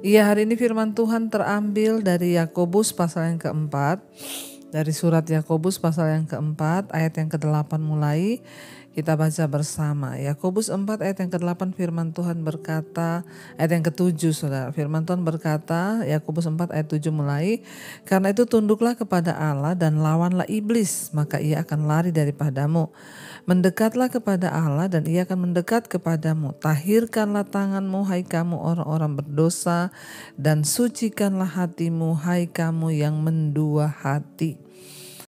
Iya, hari ini firman Tuhan terambil dari Yakobus pasal yang keempat dari surat Yakobus pasal yang keempat ayat yang ke-8 mulai kita baca bersama. Yakobus 4 ayat yang ke-8 firman Tuhan berkata, ayat yang ke-7 Saudara, firman Tuhan berkata, Yakobus 4 ayat 7 mulai, karena itu tunduklah kepada Allah dan lawanlah iblis, maka ia akan lari daripadamu. Mendekatlah kepada Allah dan ia akan mendekat kepadamu. Tahirkanlah tanganmu hai kamu orang-orang berdosa dan sucikanlah hatimu hai kamu yang mendua hati.